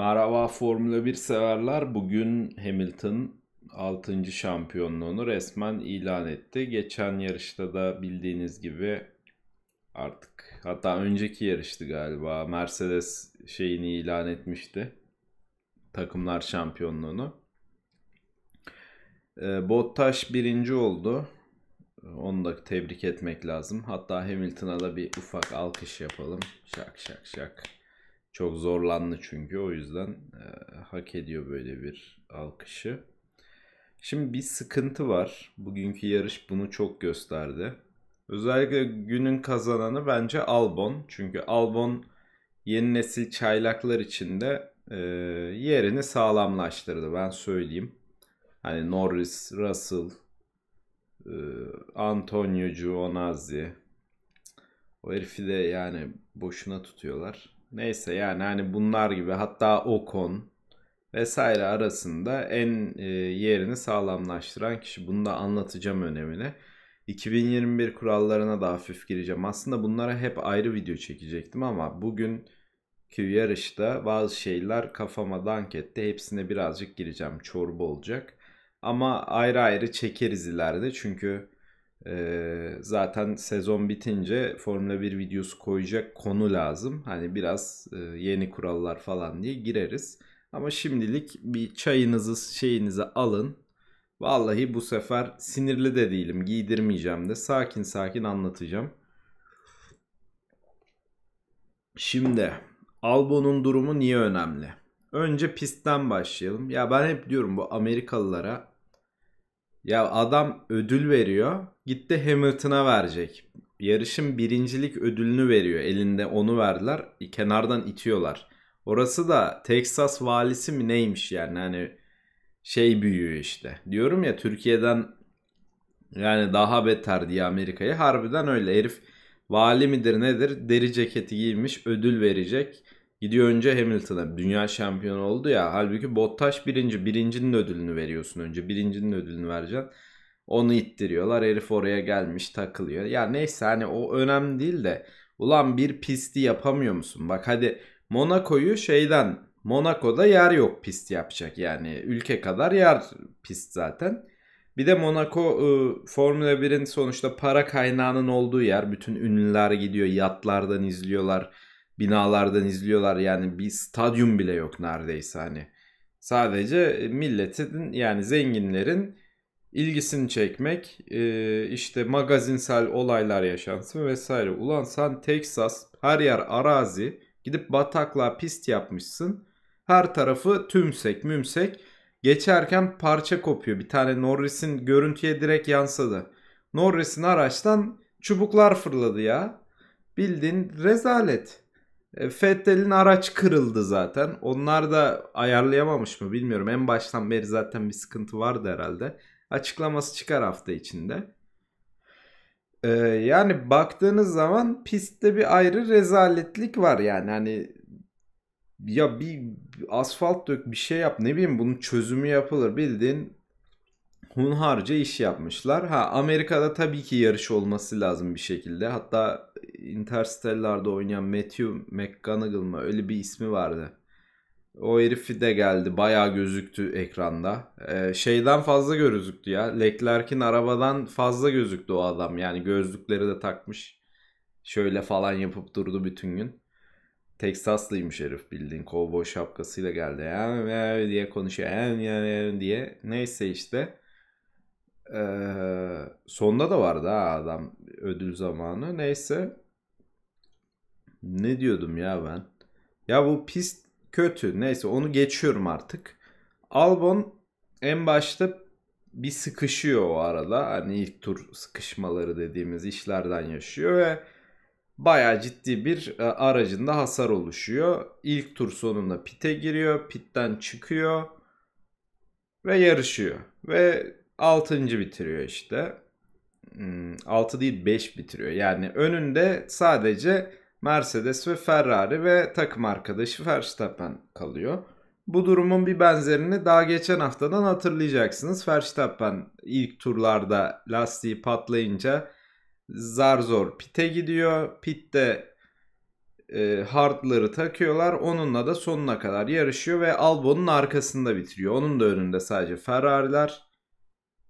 Merhaba Formula 1 severler. Bugün Hamilton 6. şampiyonluğunu resmen ilan etti. Geçen yarışta da bildiğiniz gibi artık hatta önceki yarıştı galiba Mercedes şeyini ilan etmişti. Takımlar şampiyonluğunu. E, Bottas birinci oldu. Onu da tebrik etmek lazım. Hatta Hamilton'a da bir ufak alkış yapalım. Şak şak şak. Çok zorlandı çünkü o yüzden e, hak ediyor böyle bir alkışı. Şimdi bir sıkıntı var. Bugünkü yarış bunu çok gösterdi. Özellikle günün kazananı bence Albon. Çünkü Albon yeni nesil çaylaklar içinde e, yerini sağlamlaştırdı ben söyleyeyim. Hani Norris, Russell, e, Antonio Giovinazzi. O herifi de yani boşuna tutuyorlar. Neyse yani hani bunlar gibi hatta Ocon vesaire arasında en e, yerini sağlamlaştıran kişi. Bunu da anlatacağım önemini. 2021 kurallarına da hafif gireceğim. Aslında bunlara hep ayrı video çekecektim ama bugün ki yarışta bazı şeyler kafama dank etti. Hepsine birazcık gireceğim. Çorba olacak. Ama ayrı ayrı çekeriz ileride. Çünkü zaten sezon bitince Formula 1 videosu koyacak konu lazım. Hani biraz yeni kurallar falan diye gireriz. Ama şimdilik bir çayınızı şeyinizi alın. Vallahi bu sefer sinirli de değilim. Giydirmeyeceğim de. Sakin sakin anlatacağım. Şimdi Albon'un durumu niye önemli? Önce pistten başlayalım. Ya ben hep diyorum bu Amerikalılara ya adam ödül veriyor. Gitti Hamilton'a verecek. Yarışın birincilik ödülünü veriyor. Elinde onu verdiler. E, kenardan itiyorlar. Orası da Texas valisi mi neymiş yani hani şey büyüyor işte. Diyorum ya Türkiye'den yani daha beter diye Amerika'yı. Harbiden öyle herif vali midir nedir deri ceketi giymiş ödül verecek. Gidiyor önce Hamilton'a. Dünya şampiyonu oldu ya. Halbuki Bottas birinci. Birincinin ödülünü veriyorsun önce. Birincinin ödülünü vereceksin. Onu ittiriyorlar. Herif oraya gelmiş takılıyor. Ya neyse hani o önemli değil de. Ulan bir pisti yapamıyor musun? Bak hadi Monaco'yu şeyden Monaco'da yer yok pist yapacak yani ülke kadar yer pist zaten. Bir de Monaco ıı, Formula 1'in sonuçta para kaynağının olduğu yer. Bütün ünlüler gidiyor yatlardan izliyorlar binalardan izliyorlar. Yani bir stadyum bile yok neredeyse hani. Sadece e, milletin yani zenginlerin ilgisini çekmek, e, işte magazinsel olaylar yaşansın vesaire. Ulan sen Texas her yer arazi gidip bataklığa pist yapmışsın. Her tarafı tümsek mümsek geçerken parça kopuyor. Bir tane Norris'in görüntüye direkt yansıdı. Norris'in araçtan çubuklar fırladı ya. Bildiğin rezalet. E, Fettel'in araç kırıldı zaten. Onlar da ayarlayamamış mı bilmiyorum. En baştan beri zaten bir sıkıntı vardı herhalde. Açıklaması çıkar hafta içinde. E, yani baktığınız zaman pistte bir ayrı rezaletlik var yani. Hani ya bir asfalt dök bir şey yap ne bileyim bunun çözümü yapılır bildiğin hunharca iş yapmışlar. Ha Amerika'da tabii ki yarış olması lazım bir şekilde. Hatta Interstellar'da oynayan Matthew McConaughey mı öyle bir ismi vardı. O herifi de geldi. Bayağı gözüktü ekranda. Ee, şeyden fazla gözüktü ya. Leclerc'in arabadan fazla gözüktü o adam. Yani gözlükleri de takmış. Şöyle falan yapıp durdu bütün gün. Texaslıymış herif bildiğin. Kovboy şapkasıyla geldi. Ya, ya, diye konuşuyor. Ya, ya, diye. Neyse işte. Ee, sonda da vardı ha adam ödül zamanı. Neyse. Ne diyordum ya ben? Ya bu pist kötü. Neyse onu geçiyorum artık. Albon en başta bir sıkışıyor o arada. Hani ilk tur sıkışmaları dediğimiz işlerden yaşıyor ve baya ciddi bir e, aracında hasar oluşuyor. İlk tur sonunda pite giriyor. Pitten çıkıyor ve yarışıyor. Ve 6. bitiriyor işte. Hmm, 6 değil 5 bitiriyor. Yani önünde sadece Mercedes ve Ferrari ve takım arkadaşı Verstappen kalıyor. Bu durumun bir benzerini daha geçen haftadan hatırlayacaksınız. Verstappen ilk turlarda lastiği patlayınca zar zor pite gidiyor. Pitte e, hardları takıyorlar. Onunla da sonuna kadar yarışıyor ve Albon'un arkasında bitiriyor. Onun da önünde sadece Ferrari'ler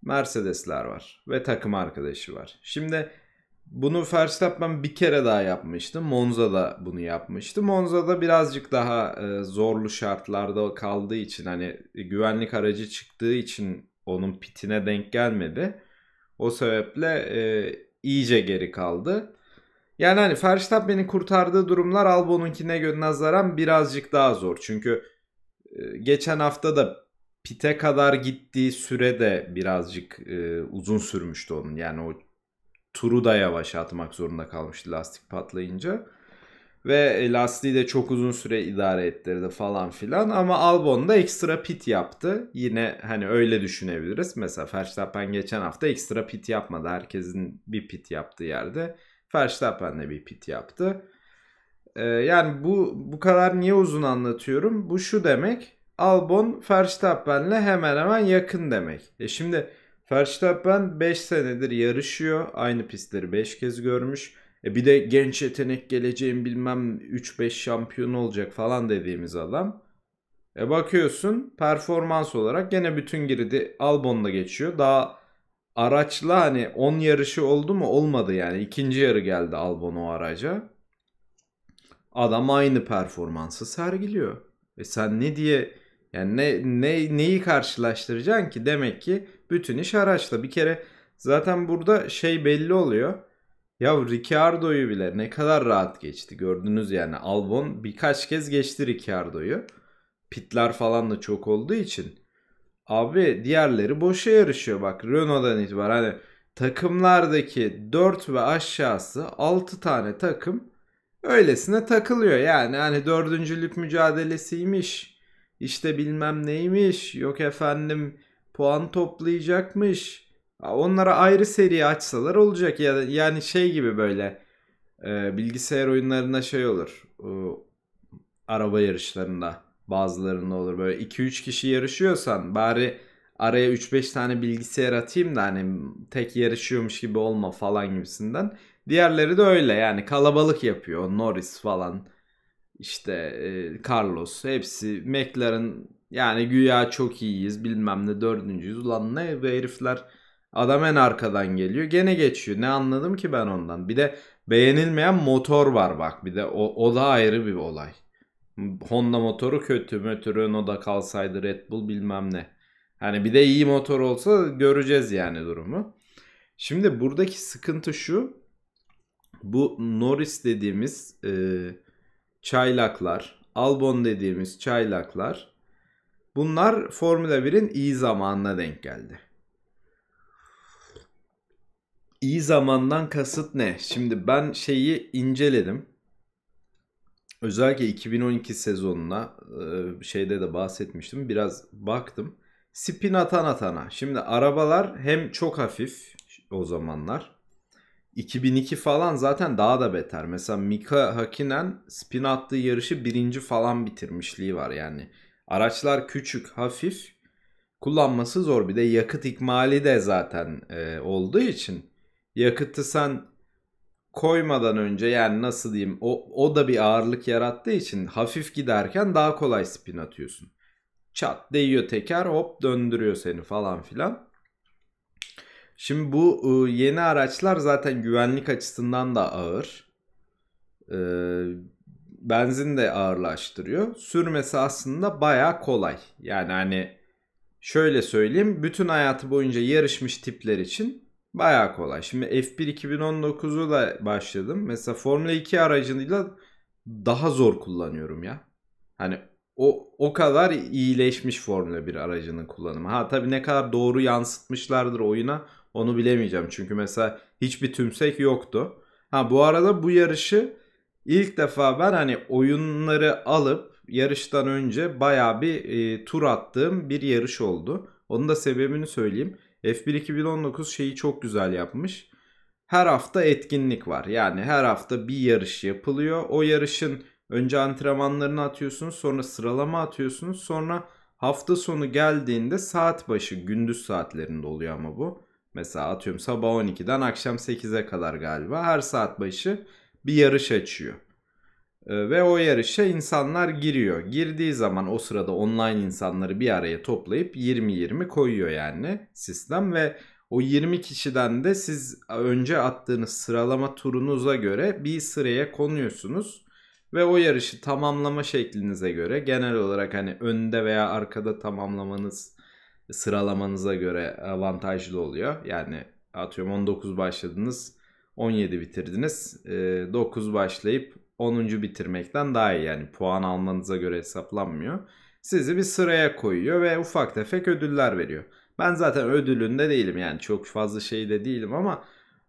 Mercedesler var ve takım arkadaşı var. Şimdi bunu Verstappen bir kere daha yapmıştı. Monza'da bunu yapmıştı. Monza'da birazcık daha e, zorlu şartlarda kaldığı için hani e, güvenlik aracı çıktığı için onun pitine denk gelmedi. O sebeple e, iyice geri kaldı. Yani hani Verstappen'i kurtardığı durumlar Albon'unkine göre nazaran birazcık daha zor. Çünkü e, geçen hafta da pite kadar gittiği süre de birazcık e, uzun sürmüştü onun. Yani o turu da yavaş atmak zorunda kalmıştı lastik patlayınca. Ve e, lastiği de çok uzun süre idare ettirdi falan filan. Ama Albon da ekstra pit yaptı. Yine hani öyle düşünebiliriz. Mesela Verstappen geçen hafta ekstra pit yapmadı. Herkesin bir pit yaptığı yerde. Verstappen de bir pit yaptı. Ee, yani bu bu kadar niye uzun anlatıyorum? Bu şu demek. Albon Verstappen'le hemen hemen yakın demek. E şimdi Verstappen 5 senedir yarışıyor. Aynı pistleri 5 kez görmüş. E bir de genç yetenek geleceğim bilmem 3-5 şampiyon olacak falan dediğimiz adam. E bakıyorsun performans olarak gene bütün girdi Albon'la geçiyor. Daha araçla hani 10 yarışı oldu mu olmadı yani. ikinci yarı geldi Albon o araca. Adam aynı performansı sergiliyor. E sen ne diye yani ne, ne neyi karşılaştıracaksın ki? Demek ki bütün iş araçla. Bir kere zaten burada şey belli oluyor. Ya Ricciardo'yu bile ne kadar rahat geçti gördünüz yani. Albon birkaç kez geçti Ricciardo'yu. Pitler falan da çok olduğu için. Abi diğerleri boşa yarışıyor bak Renault'dan itibaren. Hani takımlardaki 4 ve aşağısı 6 tane takım öylesine takılıyor. Yani hani dördüncülük mücadelesiymiş işte bilmem neymiş yok efendim puan toplayacakmış. Onlara ayrı seri açsalar olacak ya yani şey gibi böyle e, bilgisayar oyunlarında şey olur. E, araba yarışlarında bazılarında olur böyle 2-3 kişi yarışıyorsan bari araya 3-5 tane bilgisayar atayım da hani tek yarışıyormuş gibi olma falan gibisinden. Diğerleri de öyle yani kalabalık yapıyor Norris falan işte e, Carlos hepsi McLaren yani güya çok iyiyiz bilmem ne dördüncüyüz ulan ne ve herifler adam en arkadan geliyor gene geçiyor ne anladım ki ben ondan bir de beğenilmeyen motor var bak bir de o, o da ayrı bir olay Honda motoru kötü motor Renault'da kalsaydı Red Bull bilmem ne hani bir de iyi motor olsa göreceğiz yani durumu şimdi buradaki sıkıntı şu bu Norris dediğimiz eee çaylaklar, Albon dediğimiz çaylaklar bunlar Formula 1'in iyi zamanına denk geldi. İyi zamandan kasıt ne? Şimdi ben şeyi inceledim. Özellikle 2012 sezonuna e, şeyde de bahsetmiştim. Biraz baktım. Spin atan atana. Şimdi arabalar hem çok hafif o zamanlar 2002 falan zaten daha da beter. Mesela Mika Hakinen spin attığı yarışı birinci falan bitirmişliği var yani. Araçlar küçük, hafif. Kullanması zor. Bir de yakıt ikmali de zaten e, olduğu için. Yakıtı sen koymadan önce yani nasıl diyeyim o, o da bir ağırlık yarattığı için hafif giderken daha kolay spin atıyorsun. Çat değiyor teker hop döndürüyor seni falan filan. Şimdi bu ıı, yeni araçlar zaten güvenlik açısından da ağır. Benzin de ağırlaştırıyor. Sürmesi aslında baya kolay. Yani hani şöyle söyleyeyim. Bütün hayatı boyunca yarışmış tipler için baya kolay. Şimdi F1 2019'u da başladım. Mesela Formula 2 aracıyla daha zor kullanıyorum ya. Hani o, o kadar iyileşmiş Formula 1 aracının kullanımı. Ha tabii ne kadar doğru yansıtmışlardır oyuna onu bilemeyeceğim. Çünkü mesela hiçbir tümsek yoktu. Ha bu arada bu yarışı ilk defa ben hani oyunları alıp yarıştan önce baya bir e, tur attığım bir yarış oldu. Onun da sebebini söyleyeyim. F1 2019 şeyi çok güzel yapmış. Her hafta etkinlik var. Yani her hafta bir yarış yapılıyor. O yarışın önce antrenmanlarını atıyorsunuz, sonra sıralama atıyorsunuz, sonra hafta sonu geldiğinde saat başı gündüz saatlerinde oluyor ama bu. Mesela atıyorum sabah 12'den akşam 8'e kadar galiba her saat başı bir yarış açıyor. Ee, ve o yarışa insanlar giriyor. Girdiği zaman o sırada online insanları bir araya toplayıp 20-20 koyuyor yani sistem ve o 20 kişiden de siz önce attığınız sıralama turunuza göre bir sıraya konuyorsunuz ve o yarışı tamamlama şeklinize göre genel olarak hani önde veya arkada tamamlamanız sıralamanıza göre avantajlı oluyor. Yani atıyorum 19 başladınız 17 bitirdiniz. 9 ee, başlayıp 10. bitirmekten daha iyi yani puan almanıza göre hesaplanmıyor. Sizi bir sıraya koyuyor ve ufak tefek ödüller veriyor. Ben zaten ödülünde değilim yani çok fazla şeyde değilim ama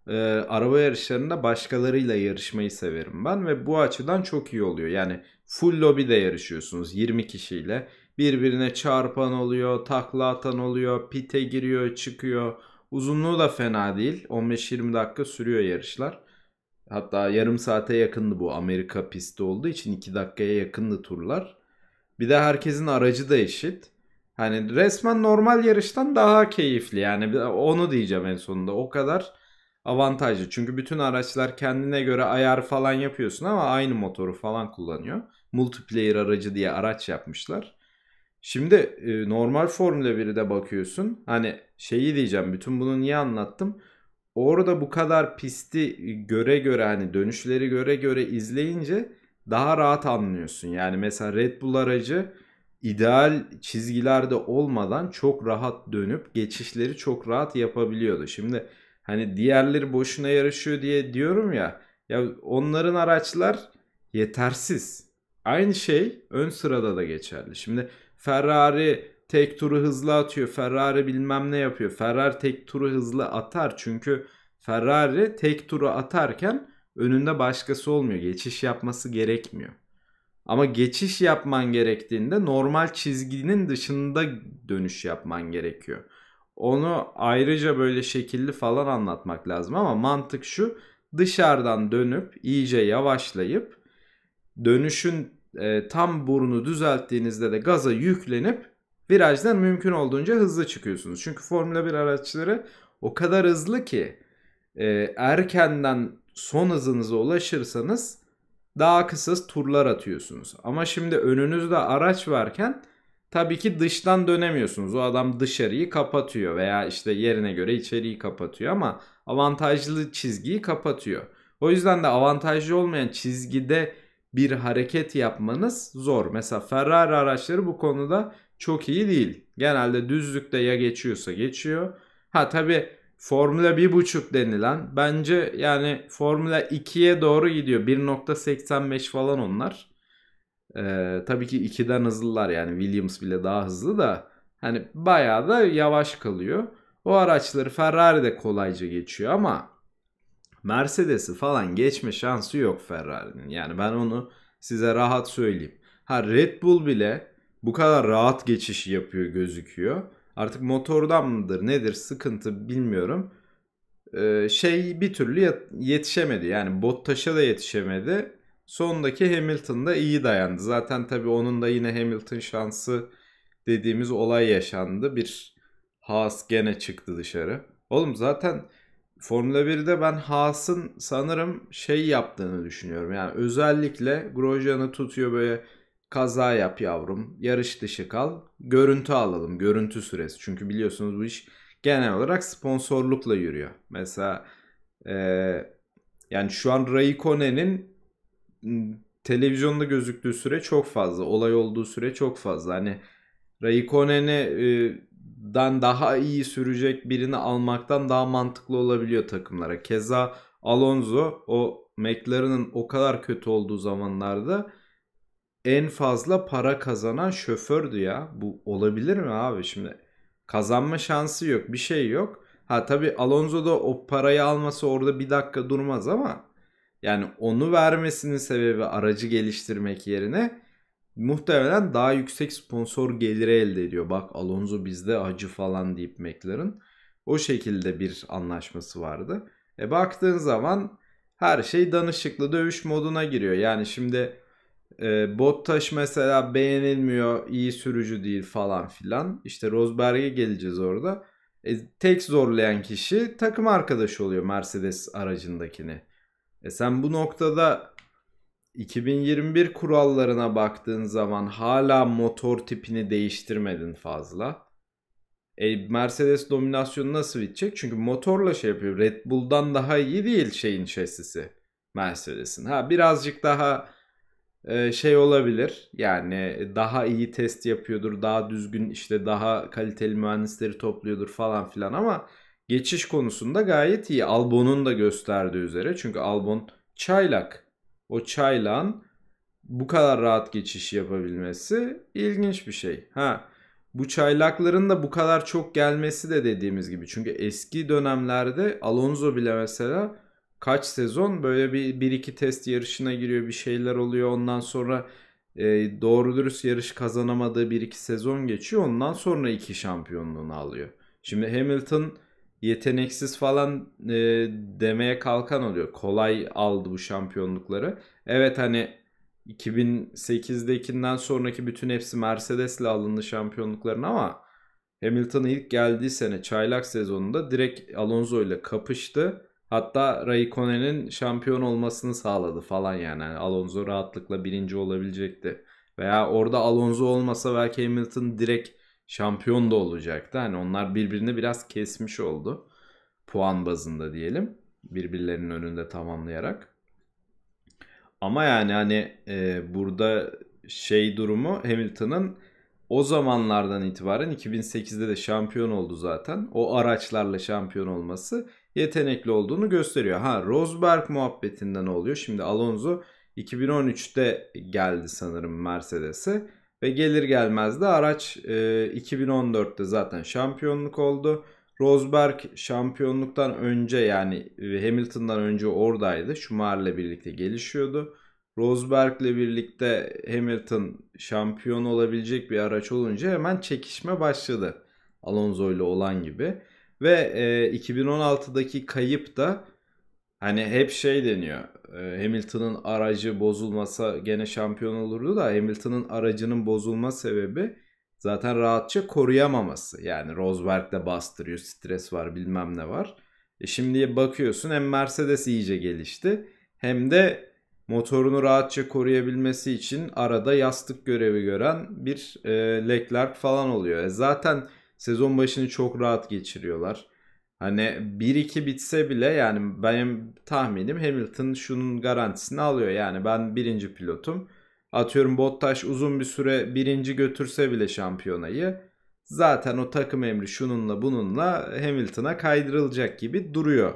e, araba yarışlarında başkalarıyla yarışmayı severim ben ve bu açıdan çok iyi oluyor. Yani full lobby'de yarışıyorsunuz 20 kişiyle birbirine çarpan oluyor, takla atan oluyor, pite giriyor, çıkıyor. Uzunluğu da fena değil. 15-20 dakika sürüyor yarışlar. Hatta yarım saate yakındı bu Amerika pisti olduğu için 2 dakikaya yakındı turlar. Bir de herkesin aracı da eşit. Hani resmen normal yarıştan daha keyifli. Yani onu diyeceğim en sonunda. O kadar avantajlı. Çünkü bütün araçlar kendine göre ayar falan yapıyorsun ama aynı motoru falan kullanıyor. Multiplayer aracı diye araç yapmışlar. Şimdi e, normal Formula de bakıyorsun. Hani şeyi diyeceğim. Bütün bunu niye anlattım? Orada bu kadar pisti göre göre hani dönüşleri göre göre izleyince daha rahat anlıyorsun. Yani mesela Red Bull aracı ideal çizgilerde olmadan çok rahat dönüp geçişleri çok rahat yapabiliyordu. Şimdi hani diğerleri boşuna yarışıyor diye diyorum ya. Ya onların araçlar yetersiz. Aynı şey ön sırada da geçerli. Şimdi Ferrari tek turu hızlı atıyor. Ferrari bilmem ne yapıyor. Ferrari tek turu hızlı atar. Çünkü Ferrari tek turu atarken önünde başkası olmuyor. Geçiş yapması gerekmiyor. Ama geçiş yapman gerektiğinde normal çizginin dışında dönüş yapman gerekiyor. Onu ayrıca böyle şekilli falan anlatmak lazım ama mantık şu. Dışarıdan dönüp iyice yavaşlayıp dönüşün e, tam burnu düzelttiğinizde de gaza yüklenip virajdan mümkün olduğunca hızlı çıkıyorsunuz. Çünkü Formula 1 araçları o kadar hızlı ki e, erkenden son hızınıza ulaşırsanız daha kısa turlar atıyorsunuz. Ama şimdi önünüzde araç varken tabii ki dıştan dönemiyorsunuz. O adam dışarıyı kapatıyor veya işte yerine göre içeriği kapatıyor ama avantajlı çizgiyi kapatıyor. O yüzden de avantajlı olmayan çizgide bir hareket yapmanız zor. Mesela Ferrari araçları bu konuda çok iyi değil. Genelde düzlükte ya geçiyorsa geçiyor. Ha tabi Formula 1.5 denilen bence yani Formula 2'ye doğru gidiyor. 1.85 falan onlar. Ee, tabii ki 2'den hızlılar yani Williams bile daha hızlı da hani bayağı da yavaş kalıyor. O araçları Ferrari de kolayca geçiyor ama Mercedes'i falan geçme şansı yok Ferrari'nin. Yani ben onu size rahat söyleyeyim. Ha Red Bull bile bu kadar rahat geçiş yapıyor gözüküyor. Artık motordan mıdır nedir sıkıntı bilmiyorum. Ee, şey bir türlü yetişemedi. Yani Bottas'a da yetişemedi. Sondaki Hamilton da iyi dayandı. Zaten tabii onun da yine Hamilton şansı dediğimiz olay yaşandı. Bir Haas gene çıktı dışarı. Oğlum zaten Formula 1'de ben Haas'ın sanırım şey yaptığını düşünüyorum. Yani özellikle Grosjean'ı tutuyor böyle kaza yap yavrum, yarış dışı kal, görüntü alalım, görüntü süresi. Çünkü biliyorsunuz bu iş genel olarak sponsorlukla yürüyor. Mesela e, yani şu an Raikkonen'in televizyonda gözüktüğü süre çok fazla, olay olduğu süre çok fazla. Hani Raikkonen'i e, dan daha iyi sürecek birini almaktan daha mantıklı olabiliyor takımlara. Keza Alonso o McLaren'ın o kadar kötü olduğu zamanlarda en fazla para kazanan şofördü ya. Bu olabilir mi abi şimdi? Kazanma şansı yok, bir şey yok. Ha tabi Alonso da o parayı alması orada bir dakika durmaz ama yani onu vermesinin sebebi aracı geliştirmek yerine muhtemelen daha yüksek sponsor geliri elde ediyor. Bak Alonso bizde acı falan deyip McLaren. O şekilde bir anlaşması vardı. E baktığın zaman her şey danışıklı dövüş moduna giriyor. Yani şimdi e, Bottaş mesela beğenilmiyor, iyi sürücü değil falan filan. İşte Rosberg'e geleceğiz orada. E, tek zorlayan kişi takım arkadaşı oluyor Mercedes aracındakini. E sen bu noktada 2021 kurallarına baktığın zaman hala motor tipini değiştirmedin fazla. E, Mercedes dominasyonu nasıl bitecek? Çünkü motorla şey yapıyor. Red Bull'dan daha iyi değil şeyin şasisi. Mercedes'in. Ha birazcık daha e, şey olabilir. Yani daha iyi test yapıyordur. Daha düzgün işte daha kaliteli mühendisleri topluyordur falan filan ama geçiş konusunda gayet iyi. Albon'un da gösterdiği üzere. Çünkü Albon çaylak o çayla bu kadar rahat geçiş yapabilmesi ilginç bir şey. Ha bu çaylakların da bu kadar çok gelmesi de dediğimiz gibi. Çünkü eski dönemlerde Alonso bile mesela kaç sezon böyle bir, bir iki test yarışına giriyor bir şeyler oluyor. Ondan sonra e, doğru dürüst yarış kazanamadığı bir iki sezon geçiyor. Ondan sonra iki şampiyonluğunu alıyor. Şimdi Hamilton yeteneksiz falan e, demeye kalkan oluyor. Kolay aldı bu şampiyonlukları. Evet hani 2008'dekinden sonraki bütün hepsi Mercedes'le alındı şampiyonlukların ama Hamilton ilk geldiği sene çaylak sezonunda direkt Alonso ile kapıştı. Hatta Raikkonen'in şampiyon olmasını sağladı falan yani. yani. Alonso rahatlıkla birinci olabilecekti. Veya orada Alonso olmasa belki Hamilton direkt şampiyon da olacaktı. Hani onlar birbirini biraz kesmiş oldu. Puan bazında diyelim. Birbirlerinin önünde tamamlayarak. Ama yani hani e, burada şey durumu Hamilton'ın o zamanlardan itibaren 2008'de de şampiyon oldu zaten. O araçlarla şampiyon olması yetenekli olduğunu gösteriyor. Ha Rosberg muhabbetinden oluyor. Şimdi Alonso 2013'te geldi sanırım Mercedes'e ve gelir gelmez de araç e, 2014'te zaten şampiyonluk oldu. Rosberg şampiyonluktan önce yani e, Hamilton'dan önce oradaydı. Schumacher'le birlikte gelişiyordu. Rosberg'le birlikte Hamilton şampiyon olabilecek bir araç olunca hemen çekişme başladı. Alonso ile olan gibi. Ve e, 2016'daki kayıp da Hani hep şey deniyor. E, Hamilton'ın aracı bozulmasa gene şampiyon olurdu da Hamilton'ın aracının bozulma sebebi zaten rahatça koruyamaması. Yani Rosberg de bastırıyor, stres var, bilmem ne var. E şimdiye bakıyorsun hem Mercedes iyice gelişti hem de motorunu rahatça koruyabilmesi için arada yastık görevi gören bir e, Leclerc falan oluyor. E zaten sezon başını çok rahat geçiriyorlar. Hani 1-2 bitse bile yani benim tahminim Hamilton şunun garantisini alıyor. Yani ben birinci pilotum. Atıyorum Bottas uzun bir süre birinci götürse bile şampiyonayı zaten o takım emri şununla bununla Hamilton'a kaydırılacak gibi duruyor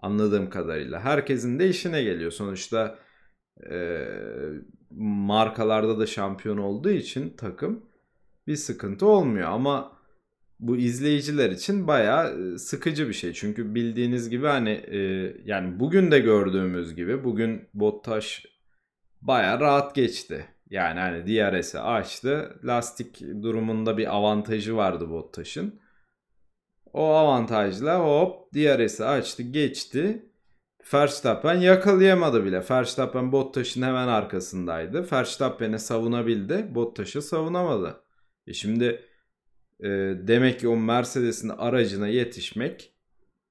anladığım kadarıyla. Herkesin de işine geliyor sonuçta e, markalarda da şampiyon olduğu için takım bir sıkıntı olmuyor ama bu izleyiciler için bayağı e, sıkıcı bir şey. Çünkü bildiğiniz gibi hani e, yani bugün de gördüğümüz gibi bugün Bottaş bayağı rahat geçti. Yani hani DRS'i açtı. Lastik durumunda bir avantajı vardı Bottaş'ın. O avantajla hop DRS'i açtı geçti. Verstappen yakalayamadı bile. Verstappen Bottas'ın hemen arkasındaydı. Verstappen'e savunabildi. Bottas'ı savunamadı. E şimdi e, demek ki o Mercedes'in aracına yetişmek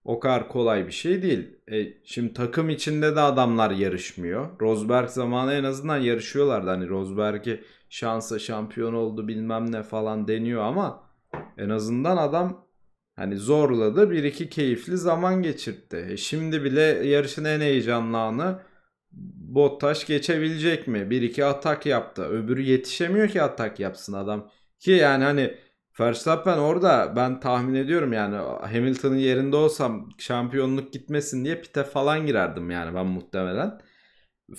o kadar kolay bir şey değil. E, şimdi takım içinde de adamlar yarışmıyor. Rosberg zamanı en azından yarışıyorlardı. Hani Rosberg'i şansa şampiyon oldu bilmem ne falan deniyor ama en azından adam hani zorladı. Bir iki keyifli zaman geçirtti. E, şimdi bile yarışın en heyecanlı anı Bottas geçebilecek mi? Bir iki atak yaptı. Öbürü yetişemiyor ki atak yapsın adam. Ki yani hani Verstappen orada ben tahmin ediyorum yani Hamilton'ın yerinde olsam şampiyonluk gitmesin diye pite falan girerdim yani ben muhtemelen.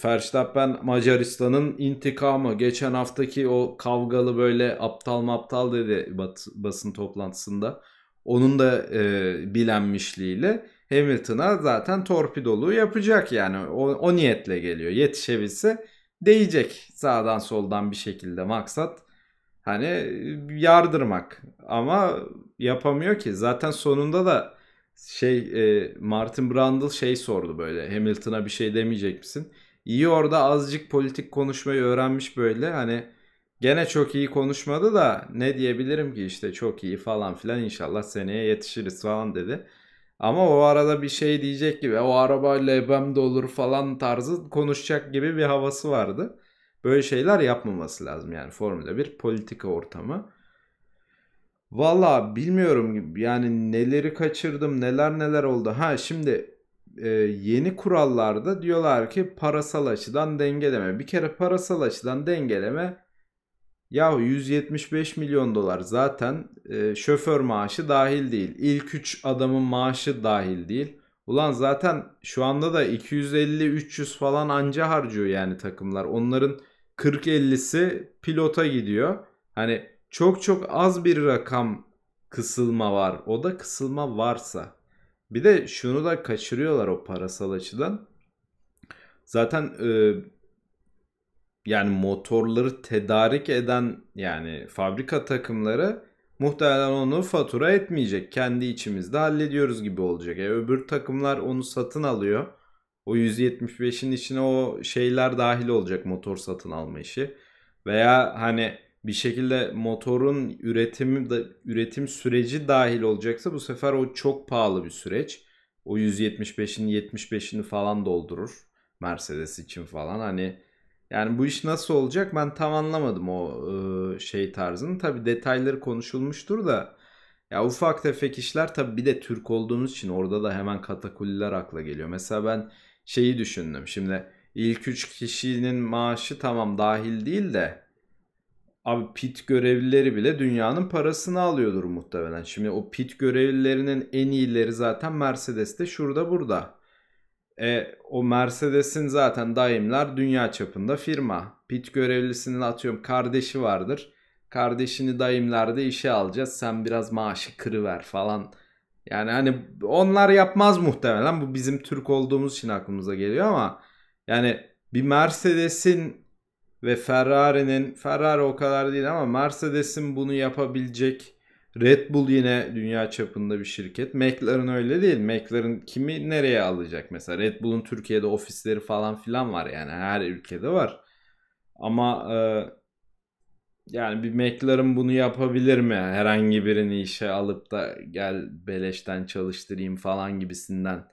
Verstappen Macaristan'ın intikamı geçen haftaki o kavgalı böyle aptal maptal dedi basın toplantısında. Onun da e, bilenmişliğiyle Hamilton'a zaten torpidolu yapacak yani o, o niyetle geliyor. Yetişebilse değecek sağdan soldan bir şekilde maksat Hani e, yardırmak ama yapamıyor ki. Zaten sonunda da şey e, Martin Brundle şey sordu böyle Hamilton'a bir şey demeyecek misin? İyi orada azıcık politik konuşmayı öğrenmiş böyle hani gene çok iyi konuşmadı da ne diyebilirim ki işte çok iyi falan filan inşallah seneye yetişiriz falan dedi. Ama o arada bir şey diyecek gibi o araba lebem de olur falan tarzı konuşacak gibi bir havası vardı. Böyle şeyler yapmaması lazım yani Formula 1 politika ortamı. Valla bilmiyorum yani neleri kaçırdım neler neler oldu. Ha şimdi e, yeni kurallarda diyorlar ki parasal açıdan dengeleme. Bir kere parasal açıdan dengeleme ya 175 milyon dolar zaten e, şoför maaşı dahil değil. İlk 3 adamın maaşı dahil değil. Ulan zaten şu anda da 250-300 falan anca harcıyor yani takımlar. Onların 40-50'si pilota gidiyor. Hani çok çok az bir rakam kısılma var. O da kısılma varsa. Bir de şunu da kaçırıyorlar o parasal açıdan. Zaten e, yani motorları tedarik eden yani fabrika takımları muhtemelen onu fatura etmeyecek. Kendi içimizde hallediyoruz gibi olacak. E, öbür takımlar onu satın alıyor o 175'in içine o şeyler dahil olacak motor satın alma işi. Veya hani bir şekilde motorun üretimi de üretim süreci dahil olacaksa bu sefer o çok pahalı bir süreç. O 175'in 75'ini falan doldurur. Mercedes için falan hani yani bu iş nasıl olacak ben tam anlamadım o e, şey tarzını. Tabi detayları konuşulmuştur da ya ufak tefek işler tabi bir de Türk olduğumuz için orada da hemen katakulliler akla geliyor. Mesela ben şeyi düşündüm. Şimdi ilk üç kişinin maaşı tamam dahil değil de abi pit görevlileri bile dünyanın parasını alıyordur muhtemelen. Şimdi o pit görevlilerinin en iyileri zaten Mercedes'te şurada burada. E, o Mercedes'in zaten daimler dünya çapında firma. Pit görevlisinin atıyorum kardeşi vardır. Kardeşini daimlerde işe alacağız. Sen biraz maaşı kırıver falan yani hani onlar yapmaz muhtemelen. Bu bizim Türk olduğumuz için aklımıza geliyor ama yani bir Mercedes'in ve Ferrari'nin Ferrari o kadar değil ama Mercedes'in bunu yapabilecek Red Bull yine dünya çapında bir şirket. McLaren öyle değil. McLaren kimi nereye alacak mesela? Red Bull'un Türkiye'de ofisleri falan filan var yani her ülkede var. Ama e, yani bir McLaren bunu yapabilir mi? Herhangi birini işe alıp da gel beleşten çalıştırayım falan gibisinden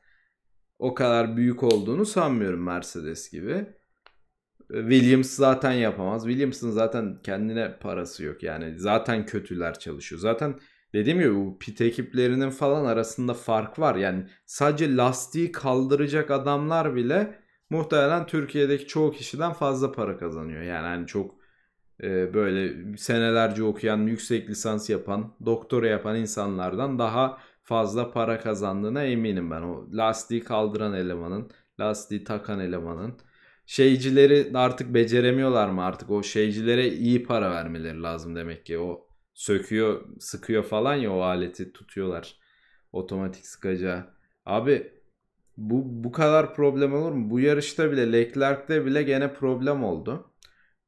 o kadar büyük olduğunu sanmıyorum Mercedes gibi. E, Williams zaten yapamaz. Williams'ın zaten kendine parası yok. Yani zaten kötüler çalışıyor. Zaten dediğim gibi bu pit ekiplerinin falan arasında fark var. Yani sadece lastiği kaldıracak adamlar bile muhtemelen Türkiye'deki çoğu kişiden fazla para kazanıyor. Yani hani çok ee, böyle senelerce okuyan, yüksek lisans yapan, doktora yapan insanlardan daha fazla para kazandığına eminim ben. O lastiği kaldıran elemanın, lastiği takan elemanın. Şeycileri artık beceremiyorlar mı artık? O şeycilere iyi para vermeleri lazım demek ki. O söküyor, sıkıyor falan ya o aleti tutuyorlar. Otomatik sıkacağı. Abi bu, bu kadar problem olur mu? Bu yarışta bile Leclerc'te bile gene problem oldu.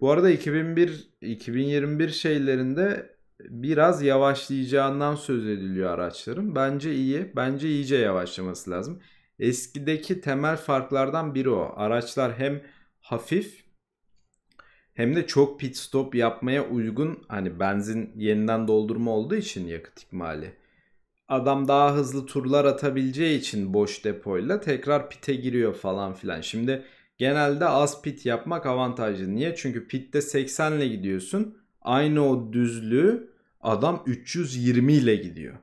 Bu arada 2001 2021 şeylerinde biraz yavaşlayacağından söz ediliyor araçların. Bence iyi. Bence iyice yavaşlaması lazım. Eskideki temel farklardan biri o. Araçlar hem hafif hem de çok pit stop yapmaya uygun hani benzin yeniden doldurma olduğu için yakıt ikmali. Adam daha hızlı turlar atabileceği için boş depoyla tekrar pite giriyor falan filan. Şimdi Genelde az pit yapmak avantajlı. Niye? Çünkü pitte 80 ile gidiyorsun. Aynı o düzlüğü adam 320 ile gidiyor.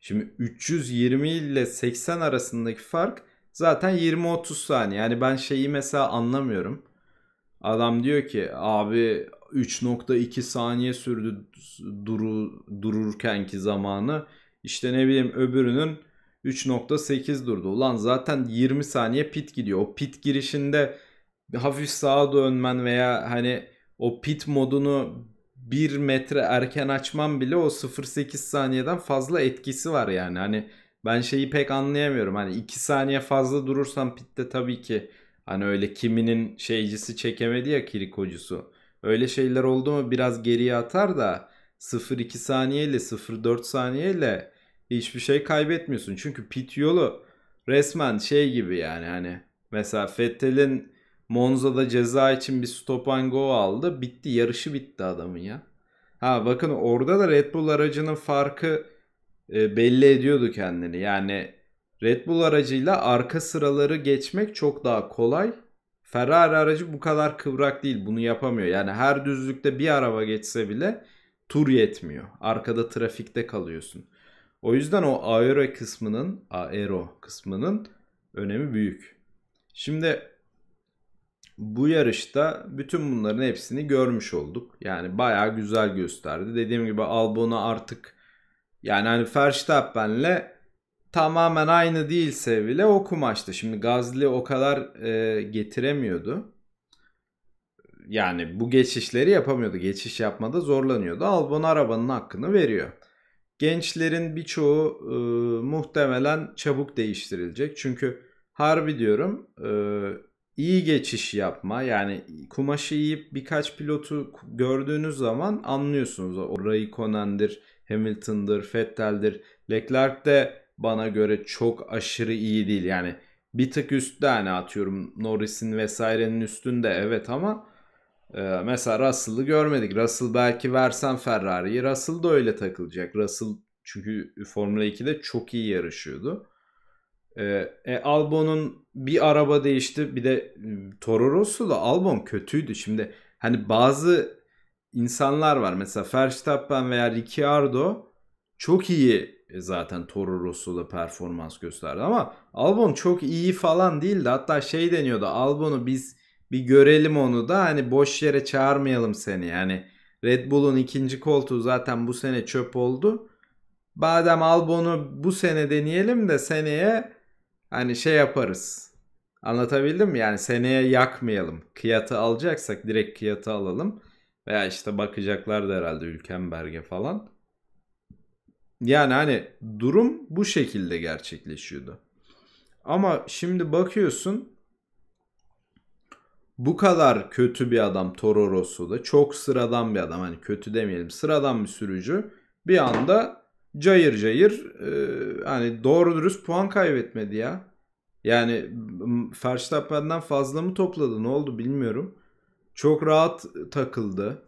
Şimdi 320 ile 80 arasındaki fark zaten 20-30 saniye. Yani ben şeyi mesela anlamıyorum. Adam diyor ki abi 3.2 saniye sürdü duru, dururkenki zamanı. İşte ne bileyim öbürünün 3.8 durdu. Ulan zaten 20 saniye pit gidiyor. O pit girişinde bir hafif sağa dönmen veya hani o pit modunu 1 metre erken açman bile o 0.8 saniyeden fazla etkisi var yani. Hani ben şeyi pek anlayamıyorum. Hani 2 saniye fazla durursam pitte tabii ki hani öyle kiminin şeycisi çekemedi ya kirikocusu. Öyle şeyler oldu mu biraz geriye atar da 0.2 saniyeyle 0.4 saniyeyle hiçbir şey kaybetmiyorsun. Çünkü pit yolu resmen şey gibi yani hani mesela Fettel'in Monza'da ceza için bir stop and go aldı. Bitti. Yarışı bitti adamın ya. Ha bakın orada da Red Bull aracının farkı e, belli ediyordu kendini. Yani Red Bull aracıyla arka sıraları geçmek çok daha kolay. Ferrari aracı bu kadar kıvrak değil. Bunu yapamıyor. Yani her düzlükte bir araba geçse bile tur yetmiyor. Arkada trafikte kalıyorsun. O yüzden o aero kısmının, aero kısmının önemi büyük. Şimdi bu yarışta bütün bunların hepsini görmüş olduk. Yani baya güzel gösterdi. Dediğim gibi Albon'a artık yani hani Verstappen'le tamamen aynı değilse bile o kumaştı. Şimdi Gazli o kadar e, getiremiyordu. Yani bu geçişleri yapamıyordu. Geçiş yapmada zorlanıyordu. Albon arabanın hakkını veriyor. Gençlerin birçoğu e, muhtemelen çabuk değiştirilecek. Çünkü harbi diyorum e, iyi geçiş yapma yani kumaşı yiyip birkaç pilotu gördüğünüz zaman anlıyorsunuz. O Raikkonen'dir, Hamilton'dır, Vettel'dir. Leclerc de bana göre çok aşırı iyi değil. Yani bir tık üstte hani atıyorum Norris'in vesairenin üstünde evet ama e, mesela Russell'ı görmedik. Russell belki versen Ferrari'yi Russell da öyle takılacak. Russell çünkü Formula 2'de çok iyi yarışıyordu. Ee, e, Albon'un bir araba değişti bir de ıı, Toro Rosso'da Albon kötüydü. Şimdi hani bazı insanlar var mesela Verstappen veya Ricciardo çok iyi e, zaten Toro Rosso'da performans gösterdi ama Albon çok iyi falan değildi. Hatta şey deniyordu Albon'u biz bir görelim onu da hani boş yere çağırmayalım seni. Yani Red Bull'un ikinci koltuğu zaten bu sene çöp oldu. Badem Albon'u bu sene deneyelim de seneye hani şey yaparız. Anlatabildim mi? Yani seneye yakmayalım. Kıyatı alacaksak direkt kıyatı alalım. Veya işte bakacaklar herhalde berge falan. Yani hani durum bu şekilde gerçekleşiyordu. Ama şimdi bakıyorsun bu kadar kötü bir adam Toro Rosso'da çok sıradan bir adam hani kötü demeyelim sıradan bir sürücü bir anda cayır cayır e, hani doğru dürüst puan kaybetmedi ya. Yani Verstappen'den fazla mı topladı ne oldu bilmiyorum. Çok rahat takıldı.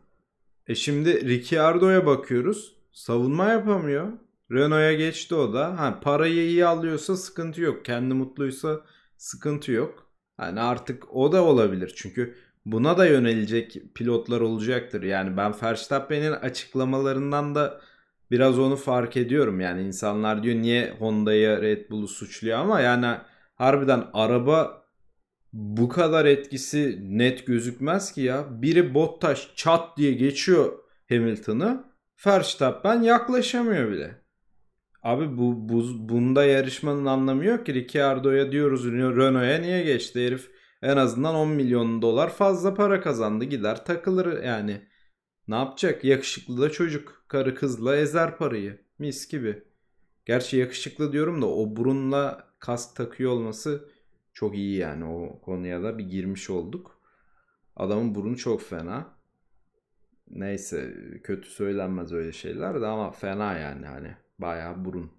E şimdi Ricciardo'ya bakıyoruz. Savunma yapamıyor. Renault'a geçti o da. Ha, parayı iyi alıyorsa sıkıntı yok. Kendi mutluysa sıkıntı yok. Hani artık o da olabilir. Çünkü buna da yönelecek pilotlar olacaktır. Yani ben Verstappen'in açıklamalarından da biraz onu fark ediyorum. Yani insanlar diyor niye Honda'yı Red Bull'u suçluyor ama yani harbiden araba bu kadar etkisi net gözükmez ki ya. Biri Bottas çat diye geçiyor Hamilton'ı. Verstappen yaklaşamıyor bile. Abi bu, bu bunda yarışmanın anlamı yok ki. Ricciardo'ya diyoruz Renault'a niye geçti herif? En azından 10 milyon dolar fazla para kazandı gider takılır yani. Ne yapacak? Yakışıklı da çocuk karı kızla ezer parayı. Mis gibi. Gerçi yakışıklı diyorum da o burunla kask takıyor olması çok iyi yani. O konuya da bir girmiş olduk. Adamın burnu çok fena. Neyse kötü söylenmez öyle şeyler de ama fena yani hani bayağı burun.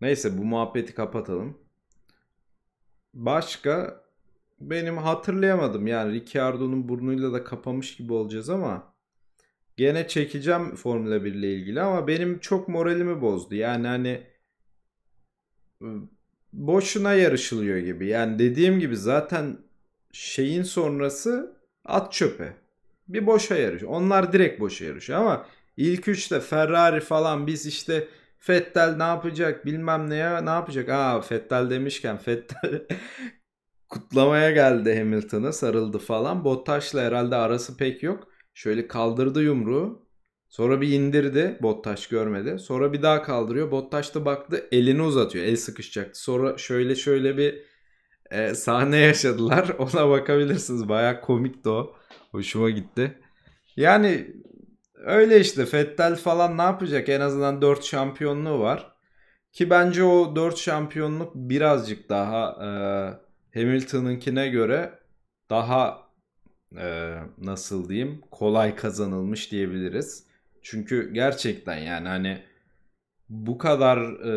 Neyse bu muhabbeti kapatalım. Başka benim hatırlayamadım yani Ricciardo'nun burnuyla da kapamış gibi olacağız ama gene çekeceğim Formula 1 ile ilgili ama benim çok moralimi bozdu. Yani hani ıı, boşuna yarışılıyor gibi. Yani dediğim gibi zaten şeyin sonrası at çöpe. Bir boşa yarış. Onlar direkt boşa yarışıyor ama ilk üçte Ferrari falan biz işte Fettel ne yapacak bilmem ne ya ne yapacak. Aa Fettel demişken Fettel kutlamaya geldi Hamilton'a sarıldı falan. Bottas'la herhalde arası pek yok. Şöyle kaldırdı yumruğu. Sonra bir indirdi. Bottaş görmedi. Sonra bir daha kaldırıyor. Bottaş da baktı elini uzatıyor. El sıkışacaktı. Sonra şöyle şöyle bir e, sahne yaşadılar. Ona bakabilirsiniz. Baya komikti o. Hoşuma gitti. Yani öyle işte Fettel falan ne yapacak? En azından 4 şampiyonluğu var. Ki bence o 4 şampiyonluk birazcık daha e, Hamilton'ınkine göre daha e, nasıl diyeyim kolay kazanılmış diyebiliriz. Çünkü gerçekten yani hani bu kadar e,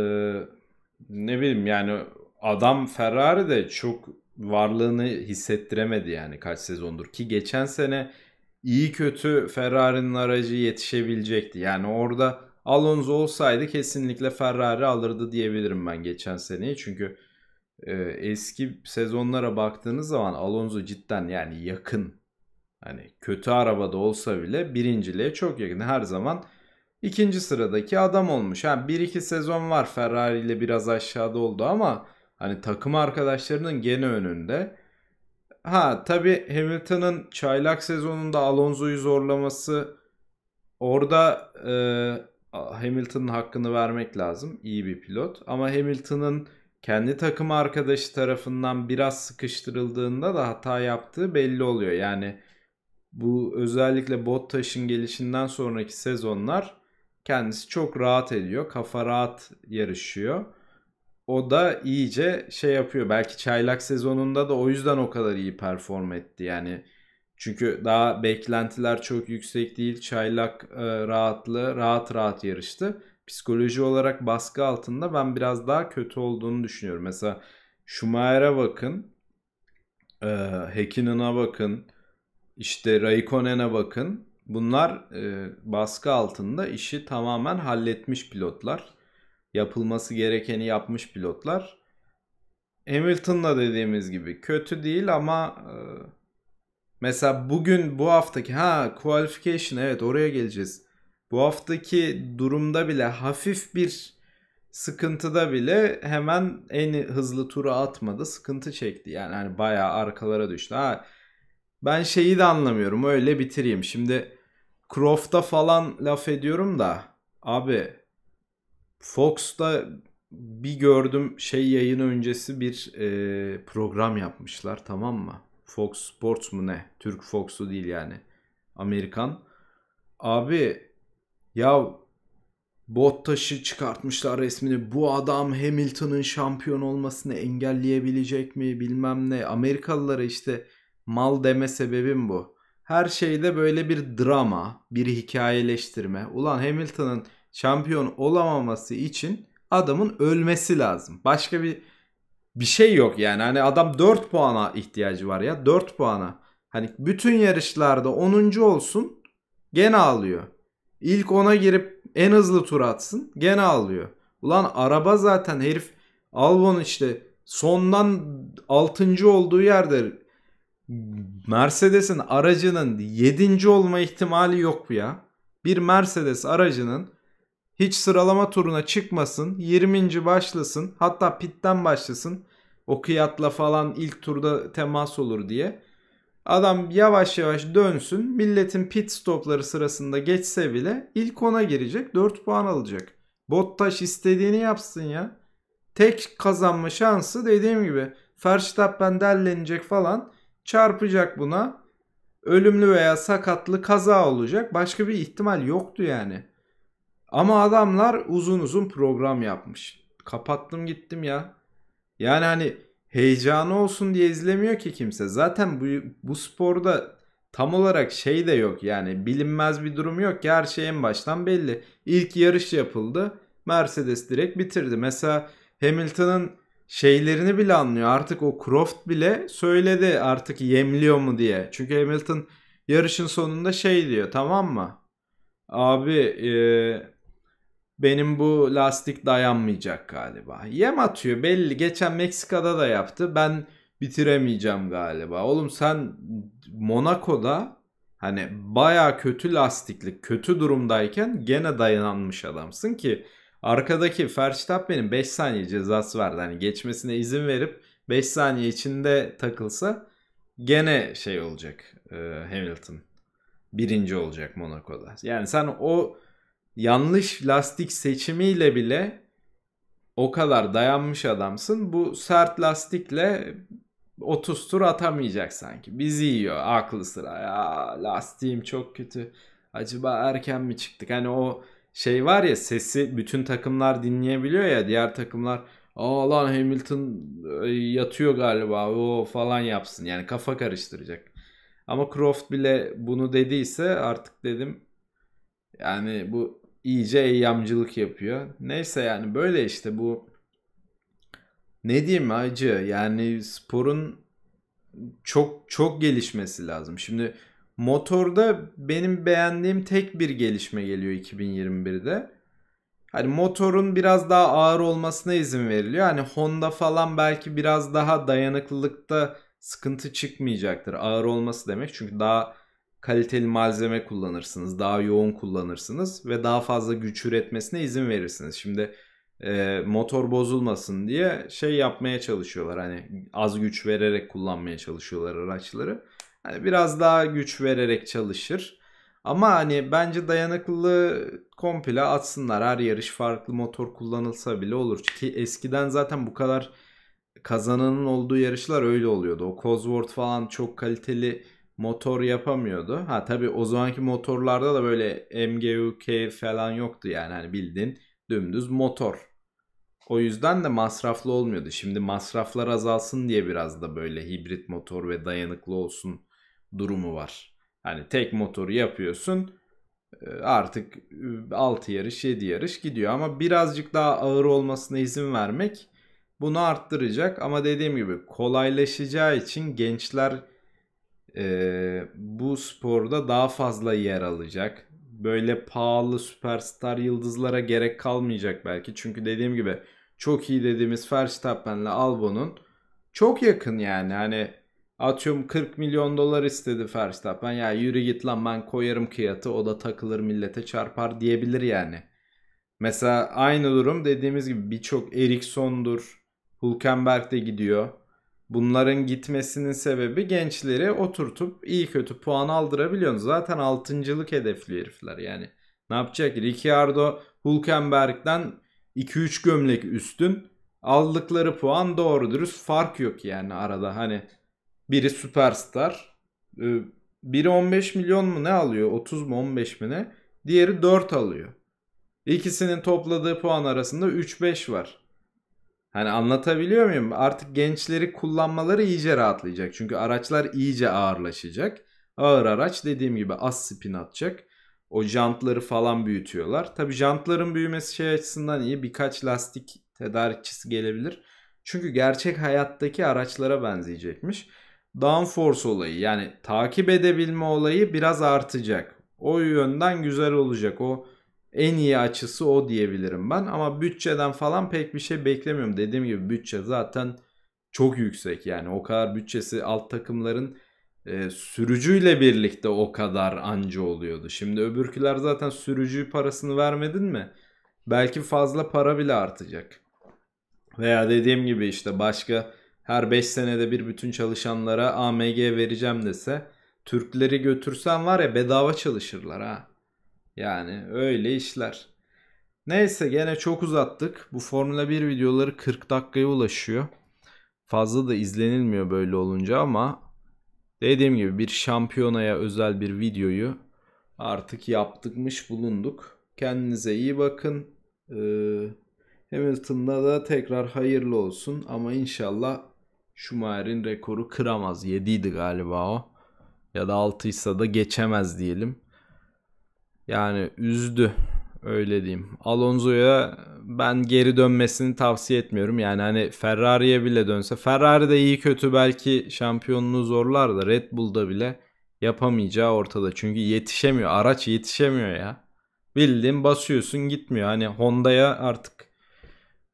ne bileyim yani adam Ferrari de çok varlığını hissettiremedi yani kaç sezondur ki geçen sene iyi kötü Ferrari'nin aracı yetişebilecekti. Yani orada Alonso olsaydı kesinlikle Ferrari alırdı diyebilirim ben geçen seneyi. Çünkü ee, eski sezonlara baktığınız zaman Alonso cidden yani yakın. Hani kötü arabada olsa bile birinciliğe çok yakın. Her zaman ikinci sıradaki adam olmuş. Ha bir iki sezon var Ferrari ile biraz aşağıda oldu ama hani takım arkadaşlarının gene önünde. Ha tabi Hamilton'ın çaylak sezonunda Alonso'yu zorlaması orada e, Hamilton'ın hakkını vermek lazım. İyi bir pilot ama Hamilton'ın kendi takım arkadaşı tarafından biraz sıkıştırıldığında da hata yaptığı belli oluyor. Yani bu özellikle Bottas'ın gelişinden sonraki sezonlar kendisi çok rahat ediyor. Kafa rahat yarışıyor. O da iyice şey yapıyor. Belki çaylak sezonunda da o yüzden o kadar iyi perform etti. Yani çünkü daha beklentiler çok yüksek değil. Çaylak e, rahatlı, rahat rahat yarıştı psikoloji olarak baskı altında ben biraz daha kötü olduğunu düşünüyorum. Mesela Schumacher'a bakın, e, Häkkinen'a bakın, işte Raikkonen'e bakın. Bunlar e, baskı altında işi tamamen halletmiş pilotlar. Yapılması gerekeni yapmış pilotlar. Hamilton'la dediğimiz gibi kötü değil ama e, mesela bugün bu haftaki ha qualification evet oraya geleceğiz bu haftaki durumda bile hafif bir sıkıntıda bile hemen en hızlı tura atmadı. Sıkıntı çekti. Yani hani bayağı arkalara düştü. Ha, ben şeyi de anlamıyorum. Öyle bitireyim. Şimdi Croft'a falan laf ediyorum da abi Fox'ta bir gördüm şey yayın öncesi bir e, program yapmışlar tamam mı? Fox Sports mu ne? Türk Fox'u değil yani. Amerikan. Abi ya bot taşı çıkartmışlar resmini. Bu adam Hamilton'ın şampiyon olmasını engelleyebilecek mi bilmem ne. Amerikalılara işte mal deme sebebim bu. Her şeyde böyle bir drama, bir hikayeleştirme. Ulan Hamilton'ın şampiyon olamaması için adamın ölmesi lazım. Başka bir bir şey yok yani. Hani adam 4 puana ihtiyacı var ya. 4 puana. Hani bütün yarışlarda 10. olsun gene alıyor. İlk ona girip en hızlı tur atsın gene alıyor. Ulan araba zaten herif Albon işte sondan 6. olduğu yerde Mercedes'in aracının 7. olma ihtimali yok ya. Bir Mercedes aracının hiç sıralama turuna çıkmasın, 20. başlasın, hatta pitten başlasın. O kıyatla falan ilk turda temas olur diye. Adam yavaş yavaş dönsün. Milletin pit stopları sırasında geçse bile ilk ona girecek. 4 puan alacak. Bottaş istediğini yapsın ya. Tek kazanma şansı dediğim gibi Verstappen dellenecek falan çarpacak buna. Ölümlü veya sakatlı kaza olacak. Başka bir ihtimal yoktu yani. Ama adamlar uzun uzun program yapmış. Kapattım gittim ya. Yani hani heyecanı olsun diye izlemiyor ki kimse. Zaten bu, bu sporda tam olarak şey de yok yani bilinmez bir durum yok ki her şey en baştan belli. İlk yarış yapıldı Mercedes direkt bitirdi. Mesela Hamilton'ın şeylerini bile anlıyor artık o Croft bile söyledi artık yemliyor mu diye. Çünkü Hamilton yarışın sonunda şey diyor tamam mı? Abi ee, benim bu lastik dayanmayacak galiba. Yem atıyor belli. Geçen Meksika'da da yaptı. Ben bitiremeyeceğim galiba. Oğlum sen Monaco'da hani baya kötü lastikli, kötü durumdayken gene dayanmış adamsın ki arkadaki Verstappen'in 5 saniye cezası vardı. Hani geçmesine izin verip 5 saniye içinde takılsa gene şey olacak e, Hamilton. Birinci olacak Monaco'da. Yani sen o yanlış lastik seçimiyle bile o kadar dayanmış adamsın. Bu sert lastikle 30 tur atamayacak sanki. Bizi yiyor aklı sıra. Ya lastiğim çok kötü. Acaba erken mi çıktık? Hani o şey var ya sesi bütün takımlar dinleyebiliyor ya diğer takımlar Aa lan Hamilton e, yatıyor galiba o falan yapsın yani kafa karıştıracak. Ama Croft bile bunu dediyse artık dedim yani bu iyice eyyamcılık yapıyor. Neyse yani böyle işte bu ne diyeyim acı yani sporun çok çok gelişmesi lazım. Şimdi motorda benim beğendiğim tek bir gelişme geliyor 2021'de. Hani motorun biraz daha ağır olmasına izin veriliyor. Hani Honda falan belki biraz daha dayanıklılıkta sıkıntı çıkmayacaktır. Ağır olması demek çünkü daha kaliteli malzeme kullanırsınız, daha yoğun kullanırsınız ve daha fazla güç üretmesine izin verirsiniz. Şimdi e, motor bozulmasın diye şey yapmaya çalışıyorlar hani az güç vererek kullanmaya çalışıyorlar araçları. Hani biraz daha güç vererek çalışır. Ama hani bence dayanıklılığı komple atsınlar. Her yarış farklı motor kullanılsa bile olur. Çünkü eskiden zaten bu kadar kazananın olduğu yarışlar öyle oluyordu. O Cosworth falan çok kaliteli motor yapamıyordu. Ha tabii o zamanki motorlarda da böyle MGUK falan yoktu yani hani bildin dümdüz motor. O yüzden de masraflı olmuyordu. Şimdi masraflar azalsın diye biraz da böyle hibrit motor ve dayanıklı olsun durumu var. Hani tek motoru yapıyorsun e, artık 6 e, yarış 7 yarış gidiyor ama birazcık daha ağır olmasına izin vermek bunu arttıracak ama dediğim gibi kolaylaşacağı için gençler e, bu sporda daha fazla yer alacak. Böyle pahalı süperstar yıldızlara gerek kalmayacak belki. Çünkü dediğim gibi çok iyi dediğimiz Verstappen'le Albon'un çok yakın yani. Hani atıyorum 40 milyon dolar istedi Verstappen. Ya yürü git lan ben koyarım kıyatı o da takılır millete çarpar diyebilir yani. Mesela aynı durum dediğimiz gibi birçok Eriksson'dur. Hulkenberg de gidiyor. Bunların gitmesinin sebebi gençleri oturtup iyi kötü puan aldırabiliyorsun. Zaten altıncılık hedefli herifler yani. Ne yapacak? Ricciardo Hulkenberg'den 2-3 gömlek üstün. Aldıkları puan doğru dürüst fark yok yani arada. Hani biri süperstar. E, biri 15 milyon mu ne alıyor? 30 mu 15 mi ne? Diğeri 4 alıyor. İkisinin topladığı puan arasında 3-5 var. Hani anlatabiliyor muyum? Artık gençleri kullanmaları iyice rahatlayacak. Çünkü araçlar iyice ağırlaşacak. Ağır araç dediğim gibi az spin atacak. O jantları falan büyütüyorlar. Tabi jantların büyümesi şey açısından iyi. Birkaç lastik tedarikçisi gelebilir. Çünkü gerçek hayattaki araçlara benzeyecekmiş. Downforce olayı yani takip edebilme olayı biraz artacak. O yönden güzel olacak. O en iyi açısı o diyebilirim ben. Ama bütçeden falan pek bir şey beklemiyorum. Dediğim gibi bütçe zaten çok yüksek yani. O kadar bütçesi alt takımların e, sürücüyle birlikte o kadar anca oluyordu. Şimdi öbürküler zaten sürücü parasını vermedin mi? Belki fazla para bile artacak. Veya dediğim gibi işte başka her 5 senede bir bütün çalışanlara AMG vereceğim dese Türkleri götürsen var ya bedava çalışırlar ha. Yani öyle işler. Neyse gene çok uzattık. Bu Formula 1 videoları 40 dakikaya ulaşıyor. Fazla da izlenilmiyor böyle olunca ama dediğim gibi bir şampiyonaya özel bir videoyu artık yaptıkmış bulunduk. Kendinize iyi bakın. Ee, Hamilton'da da tekrar hayırlı olsun ama inşallah Schumacher'in rekoru kıramaz. 7'ydi galiba o. Ya da 6 ise de geçemez diyelim. Yani üzdü öyle diyeyim. Alonso'ya ben geri dönmesini tavsiye etmiyorum. Yani hani Ferrari'ye bile dönse. Ferrari de iyi kötü belki şampiyonluğu zorlar da Red Bull'da bile yapamayacağı ortada. Çünkü yetişemiyor. Araç yetişemiyor ya. Bildiğin basıyorsun gitmiyor. Hani Honda'ya artık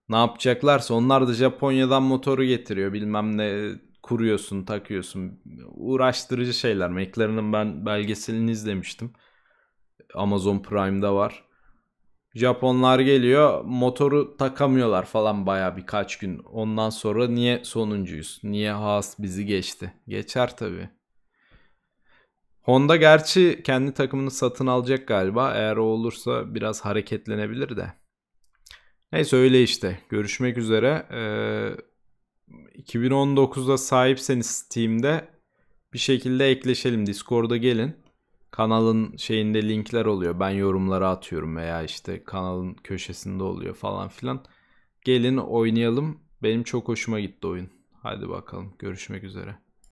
ne yapacaklarsa onlar da Japonya'dan motoru getiriyor. Bilmem ne kuruyorsun, takıyorsun. Uğraştırıcı şeyler. McLaren'ın ben belgeselini izlemiştim. Amazon Prime'da var. Japonlar geliyor motoru takamıyorlar falan baya birkaç gün. Ondan sonra niye sonuncuyuz? Niye Haas bizi geçti? Geçer tabi. Honda gerçi kendi takımını satın alacak galiba. Eğer o olursa biraz hareketlenebilir de. Neyse öyle işte. Görüşmek üzere. Ee, 2019'da sahipseniz Steam'de bir şekilde ekleşelim. Discord'a gelin kanalın şeyinde linkler oluyor. Ben yorumlara atıyorum veya işte kanalın köşesinde oluyor falan filan. Gelin oynayalım. Benim çok hoşuma gitti oyun. Hadi bakalım görüşmek üzere.